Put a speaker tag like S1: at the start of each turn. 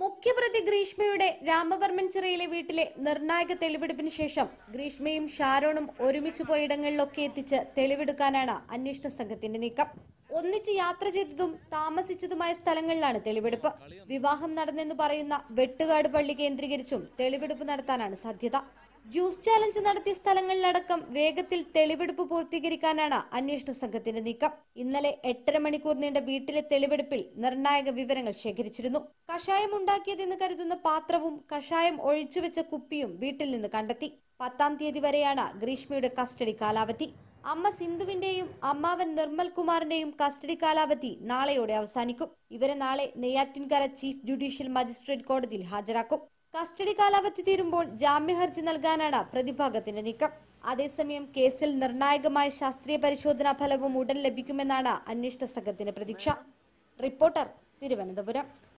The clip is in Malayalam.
S1: മുഖ്യപ്രതി ഗ്രീഷ്മയുടെ രാമവർമ്മൻ ചിറയിലെ വീട്ടിലെ നിർണായക തെളിവെടുപ്പിന് ശേഷം ഗ്രീഷ്മയും ഷാരോണും ഒരുമിച്ച് പോയിടങ്ങളിലൊക്കെ എത്തിച്ച് തെളിവെടുക്കാനാണ് അന്വേഷണ സംഘത്തിന്റെ നീക്കം ഒന്നിച്ച് യാത്ര ചെയ്തതും താമസിച്ചതുമായ സ്ഥലങ്ങളിലാണ് തെളിവെടുപ്പ് വിവാഹം നടന്നെന്ന് പറയുന്ന വെട്ടുകാട് പള്ളി കേന്ദ്രീകരിച്ചും തെളിവെടുപ്പ് നടത്താനാണ് സാധ്യത ജ്യൂസ് ചാലഞ്ച് നടത്തിയ സ്ഥലങ്ങളിലടക്കം വേഗത്തിൽ തെളിവെടുപ്പ് പൂർത്തീകരിക്കാനാണ് അന്വേഷണ സംഘത്തിന്റെ നീക്കം ഇന്നലെ എട്ടര മണിക്കൂർ നീണ്ട വീട്ടിലെ തെളിവെടുപ്പിൽ നിർണായക വിവരങ്ങൾ ശേഖരിച്ചിരുന്നു കഷായം ഉണ്ടാക്കിയതെന്ന് കരുതുന്ന പാത്രവും കഷായം ഒഴിച്ചുവെച്ച കുപ്പിയും വീട്ടിൽ നിന്ന് കണ്ടെത്തി പത്താം തീയതി വരെയാണ് ഗ്രീഷ്മയുടെ കസ്റ്റഡി കാലാവധി അമ്മ സിന്ധുവിന്റെയും അമ്മാവൻ നിർമ്മൽ കുമാറിന്റെയും കസ്റ്റഡി കാലാവധി നാളെയോടെ അവസാനിക്കും ഇവരെ നാളെ നെയ്യാറ്റിൻകര ചീഫ് ജുഡീഷ്യൽ മജിസ്ട്രേറ്റ് കോടതിയിൽ ഹാജരാക്കും കസ്റ്റഡി കാലാവധി തീരുമ്പോൾ ജാമ്യഹർജി നൽകാനാണ് പ്രതിഭാഗത്തിന്റെ നീക്കം അതേസമയം കേസിൽ നിർണായകമായ ശാസ്ത്രീയ പരിശോധനാ ഫലവും ഉടൻ ലഭിക്കുമെന്നാണ് അന്വേഷണ സംഘത്തിന്റെ പ്രതീക്ഷ റിപ്പോർട്ടർ തിരുവനന്തപുരം